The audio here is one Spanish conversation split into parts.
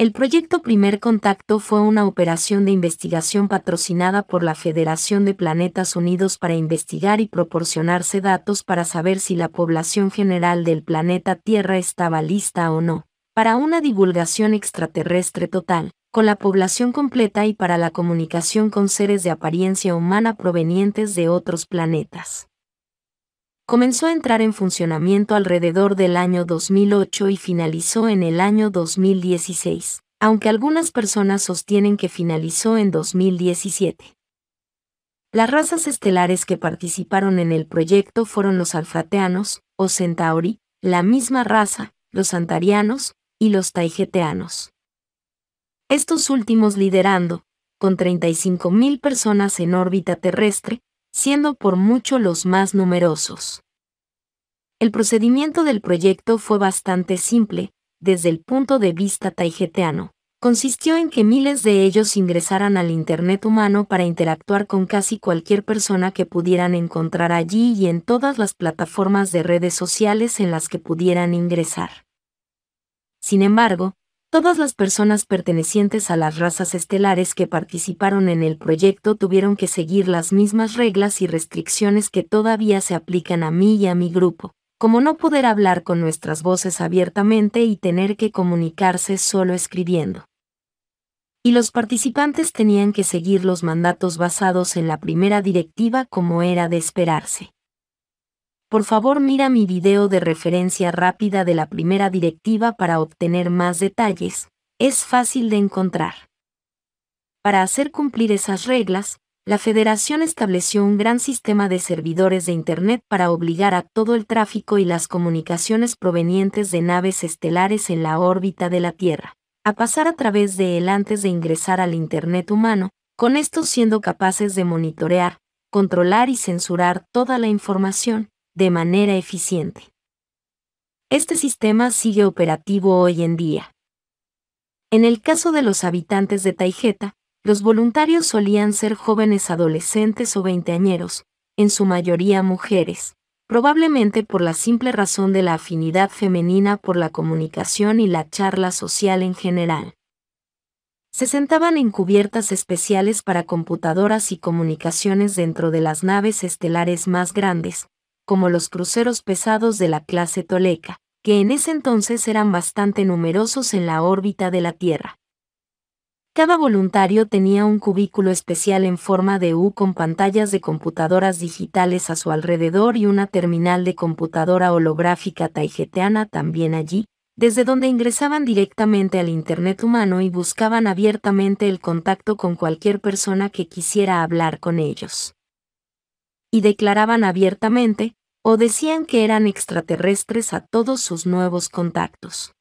El proyecto Primer Contacto fue una operación de investigación patrocinada por la Federación de Planetas Unidos para investigar y proporcionarse datos para saber si la población general del planeta Tierra estaba lista o no, para una divulgación extraterrestre total, con la población completa y para la comunicación con seres de apariencia humana provenientes de otros planetas comenzó a entrar en funcionamiento alrededor del año 2008 y finalizó en el año 2016, aunque algunas personas sostienen que finalizó en 2017. Las razas estelares que participaron en el proyecto fueron los alfrateanos, o centauri, la misma raza, los antarianos, y los taigeteanos. Estos últimos liderando, con 35.000 personas en órbita terrestre, siendo por mucho los más numerosos. El procedimiento del proyecto fue bastante simple, desde el punto de vista taijeteano. Consistió en que miles de ellos ingresaran al Internet humano para interactuar con casi cualquier persona que pudieran encontrar allí y en todas las plataformas de redes sociales en las que pudieran ingresar. Sin embargo, Todas las personas pertenecientes a las razas estelares que participaron en el proyecto tuvieron que seguir las mismas reglas y restricciones que todavía se aplican a mí y a mi grupo, como no poder hablar con nuestras voces abiertamente y tener que comunicarse solo escribiendo y los participantes tenían que seguir los mandatos basados en la primera directiva como era de esperarse. Por favor mira mi video de referencia rápida de la primera directiva para obtener más detalles. Es fácil de encontrar. Para hacer cumplir esas reglas, la federación estableció un gran sistema de servidores de Internet para obligar a todo el tráfico y las comunicaciones provenientes de naves estelares en la órbita de la Tierra, a pasar a través de él antes de ingresar al Internet humano, con esto siendo capaces de monitorear, controlar y censurar toda la información, de manera eficiente. Este sistema sigue operativo hoy en día. En el caso de los habitantes de Taijeta, los voluntarios solían ser jóvenes adolescentes o veinteañeros, en su mayoría mujeres, probablemente por la simple razón de la afinidad femenina por la comunicación y la charla social en general. Se sentaban en cubiertas especiales para computadoras y comunicaciones dentro de las naves estelares más grandes, como los cruceros pesados de la clase Toleca, que en ese entonces eran bastante numerosos en la órbita de la Tierra. Cada voluntario tenía un cubículo especial en forma de U con pantallas de computadoras digitales a su alrededor y una terminal de computadora holográfica taijeteana también allí, desde donde ingresaban directamente al Internet humano y buscaban abiertamente el contacto con cualquier persona que quisiera hablar con ellos. Y declaraban abiertamente, o decían que eran extraterrestres a todos sus nuevos contactos.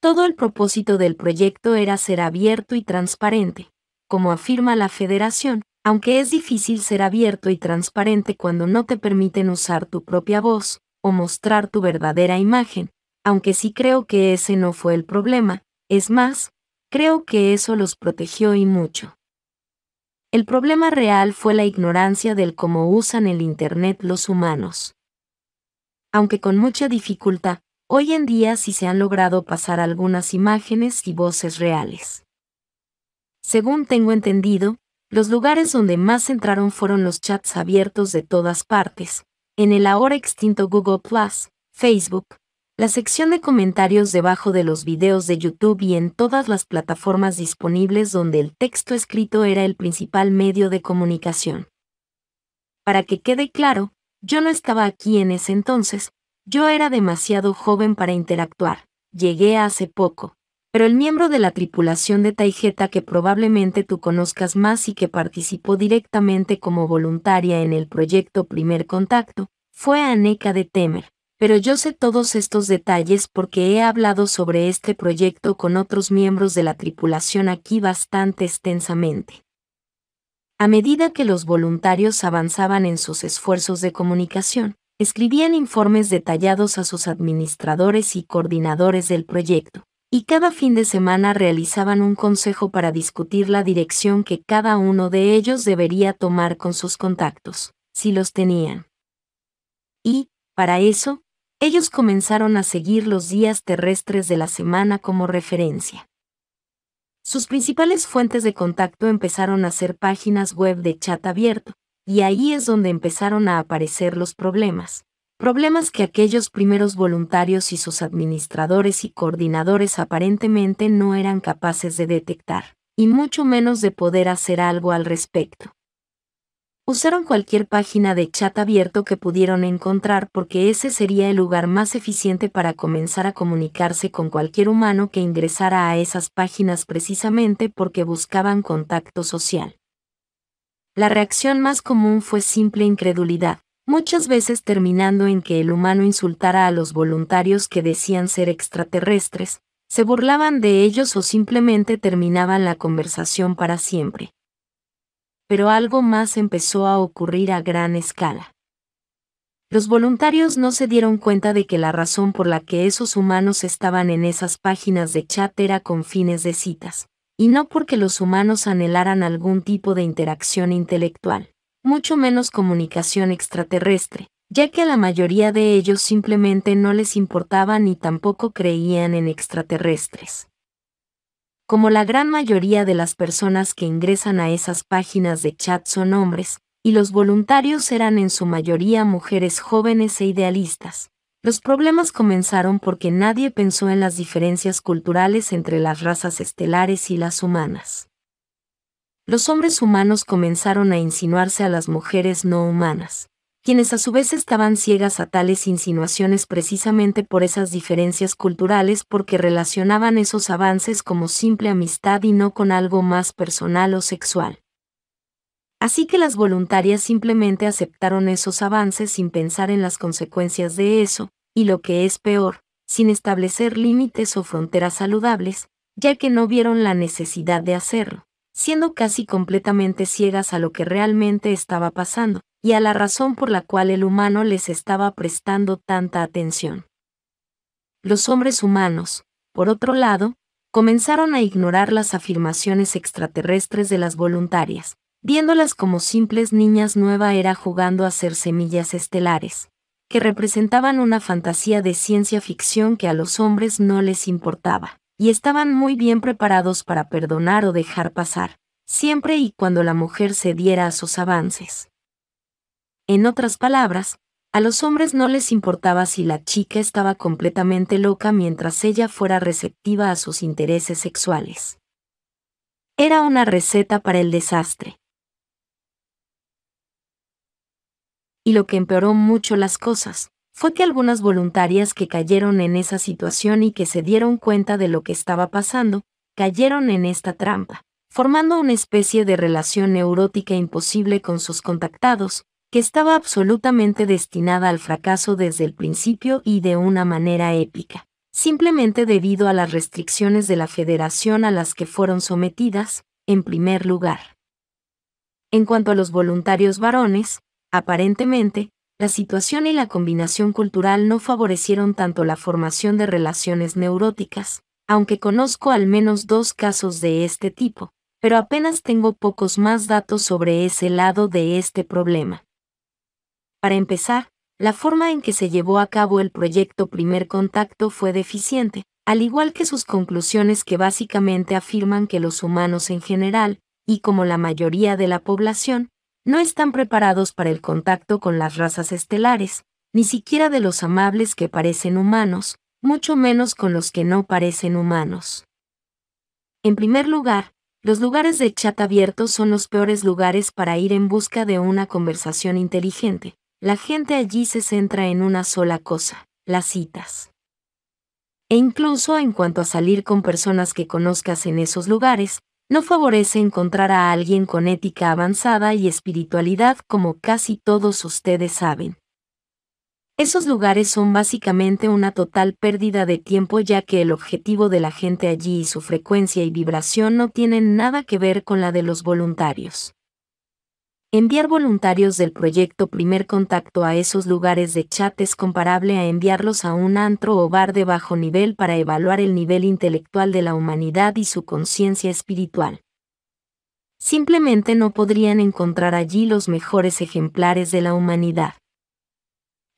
Todo el propósito del proyecto era ser abierto y transparente, como afirma la Federación, aunque es difícil ser abierto y transparente cuando no te permiten usar tu propia voz o mostrar tu verdadera imagen, aunque sí creo que ese no fue el problema, es más, creo que eso los protegió y mucho. El problema real fue la ignorancia del cómo usan el Internet los humanos. Aunque con mucha dificultad, hoy en día sí se han logrado pasar algunas imágenes y voces reales. Según tengo entendido, los lugares donde más entraron fueron los chats abiertos de todas partes, en el ahora extinto Google ⁇ Facebook, la sección de comentarios debajo de los videos de YouTube y en todas las plataformas disponibles donde el texto escrito era el principal medio de comunicación. Para que quede claro, yo no estaba aquí en ese entonces, yo era demasiado joven para interactuar, llegué hace poco, pero el miembro de la tripulación de Taijeta que probablemente tú conozcas más y que participó directamente como voluntaria en el proyecto Primer Contacto, fue Aneka de Temer pero yo sé todos estos detalles porque he hablado sobre este proyecto con otros miembros de la tripulación aquí bastante extensamente. A medida que los voluntarios avanzaban en sus esfuerzos de comunicación, escribían informes detallados a sus administradores y coordinadores del proyecto, y cada fin de semana realizaban un consejo para discutir la dirección que cada uno de ellos debería tomar con sus contactos, si los tenían. Y, para eso, ellos comenzaron a seguir los días terrestres de la semana como referencia. Sus principales fuentes de contacto empezaron a ser páginas web de chat abierto, y ahí es donde empezaron a aparecer los problemas. Problemas que aquellos primeros voluntarios y sus administradores y coordinadores aparentemente no eran capaces de detectar, y mucho menos de poder hacer algo al respecto. Usaron cualquier página de chat abierto que pudieron encontrar porque ese sería el lugar más eficiente para comenzar a comunicarse con cualquier humano que ingresara a esas páginas precisamente porque buscaban contacto social. La reacción más común fue simple incredulidad, muchas veces terminando en que el humano insultara a los voluntarios que decían ser extraterrestres, se burlaban de ellos o simplemente terminaban la conversación para siempre pero algo más empezó a ocurrir a gran escala. Los voluntarios no se dieron cuenta de que la razón por la que esos humanos estaban en esas páginas de chat era con fines de citas, y no porque los humanos anhelaran algún tipo de interacción intelectual, mucho menos comunicación extraterrestre, ya que a la mayoría de ellos simplemente no les importaba ni tampoco creían en extraterrestres. Como la gran mayoría de las personas que ingresan a esas páginas de chat son hombres, y los voluntarios eran en su mayoría mujeres jóvenes e idealistas, los problemas comenzaron porque nadie pensó en las diferencias culturales entre las razas estelares y las humanas. Los hombres humanos comenzaron a insinuarse a las mujeres no humanas, quienes a su vez estaban ciegas a tales insinuaciones precisamente por esas diferencias culturales porque relacionaban esos avances como simple amistad y no con algo más personal o sexual. Así que las voluntarias simplemente aceptaron esos avances sin pensar en las consecuencias de eso, y lo que es peor, sin establecer límites o fronteras saludables, ya que no vieron la necesidad de hacerlo, siendo casi completamente ciegas a lo que realmente estaba pasando, y a la razón por la cual el humano les estaba prestando tanta atención. Los hombres humanos, por otro lado, comenzaron a ignorar las afirmaciones extraterrestres de las voluntarias, viéndolas como simples niñas nueva era jugando a ser semillas estelares, que representaban una fantasía de ciencia ficción que a los hombres no les importaba, y estaban muy bien preparados para perdonar o dejar pasar, siempre y cuando la mujer cediera a sus avances. En otras palabras, a los hombres no les importaba si la chica estaba completamente loca mientras ella fuera receptiva a sus intereses sexuales. Era una receta para el desastre. Y lo que empeoró mucho las cosas, fue que algunas voluntarias que cayeron en esa situación y que se dieron cuenta de lo que estaba pasando, cayeron en esta trampa, formando una especie de relación neurótica imposible con sus contactados, que estaba absolutamente destinada al fracaso desde el principio y de una manera épica, simplemente debido a las restricciones de la federación a las que fueron sometidas, en primer lugar. En cuanto a los voluntarios varones, aparentemente, la situación y la combinación cultural no favorecieron tanto la formación de relaciones neuróticas, aunque conozco al menos dos casos de este tipo, pero apenas tengo pocos más datos sobre ese lado de este problema. Para empezar, la forma en que se llevó a cabo el proyecto Primer Contacto fue deficiente, al igual que sus conclusiones que básicamente afirman que los humanos en general, y como la mayoría de la población, no están preparados para el contacto con las razas estelares, ni siquiera de los amables que parecen humanos, mucho menos con los que no parecen humanos. En primer lugar, los lugares de chat abierto son los peores lugares para ir en busca de una conversación inteligente, la gente allí se centra en una sola cosa, las citas. E incluso en cuanto a salir con personas que conozcas en esos lugares, no favorece encontrar a alguien con ética avanzada y espiritualidad como casi todos ustedes saben. Esos lugares son básicamente una total pérdida de tiempo ya que el objetivo de la gente allí y su frecuencia y vibración no tienen nada que ver con la de los voluntarios. Enviar voluntarios del proyecto Primer Contacto a esos lugares de chat es comparable a enviarlos a un antro o bar de bajo nivel para evaluar el nivel intelectual de la humanidad y su conciencia espiritual. Simplemente no podrían encontrar allí los mejores ejemplares de la humanidad.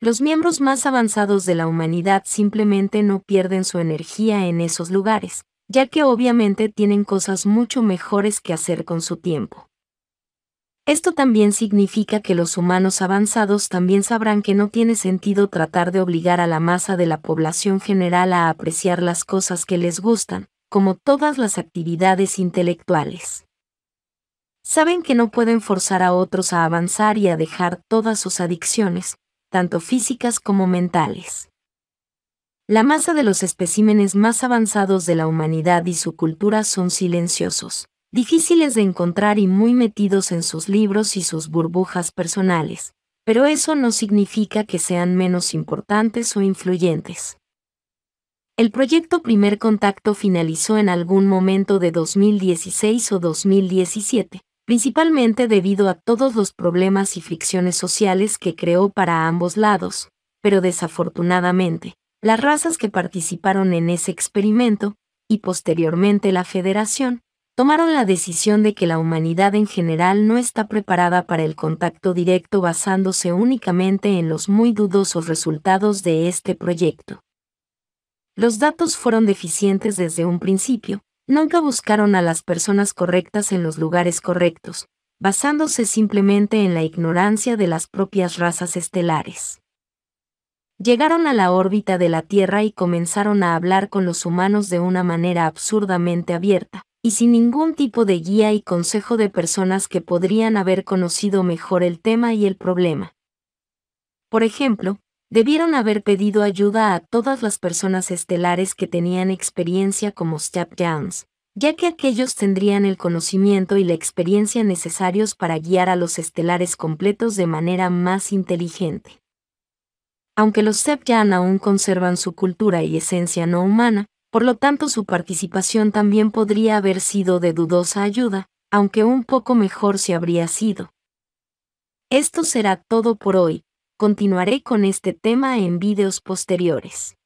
Los miembros más avanzados de la humanidad simplemente no pierden su energía en esos lugares, ya que obviamente tienen cosas mucho mejores que hacer con su tiempo. Esto también significa que los humanos avanzados también sabrán que no tiene sentido tratar de obligar a la masa de la población general a apreciar las cosas que les gustan, como todas las actividades intelectuales. Saben que no pueden forzar a otros a avanzar y a dejar todas sus adicciones, tanto físicas como mentales. La masa de los especímenes más avanzados de la humanidad y su cultura son silenciosos, difíciles de encontrar y muy metidos en sus libros y sus burbujas personales, pero eso no significa que sean menos importantes o influyentes. El proyecto Primer Contacto finalizó en algún momento de 2016 o 2017, principalmente debido a todos los problemas y fricciones sociales que creó para ambos lados, pero desafortunadamente, las razas que participaron en ese experimento, y posteriormente la federación, tomaron la decisión de que la humanidad en general no está preparada para el contacto directo basándose únicamente en los muy dudosos resultados de este proyecto. Los datos fueron deficientes desde un principio, nunca buscaron a las personas correctas en los lugares correctos, basándose simplemente en la ignorancia de las propias razas estelares. Llegaron a la órbita de la Tierra y comenzaron a hablar con los humanos de una manera absurdamente abierta, y sin ningún tipo de guía y consejo de personas que podrían haber conocido mejor el tema y el problema. Por ejemplo, debieron haber pedido ayuda a todas las personas estelares que tenían experiencia como step ya que aquellos tendrían el conocimiento y la experiencia necesarios para guiar a los estelares completos de manera más inteligente. Aunque los Step-Jans aún conservan su cultura y esencia no humana, por lo tanto su participación también podría haber sido de dudosa ayuda, aunque un poco mejor se habría sido. Esto será todo por hoy, continuaré con este tema en vídeos posteriores.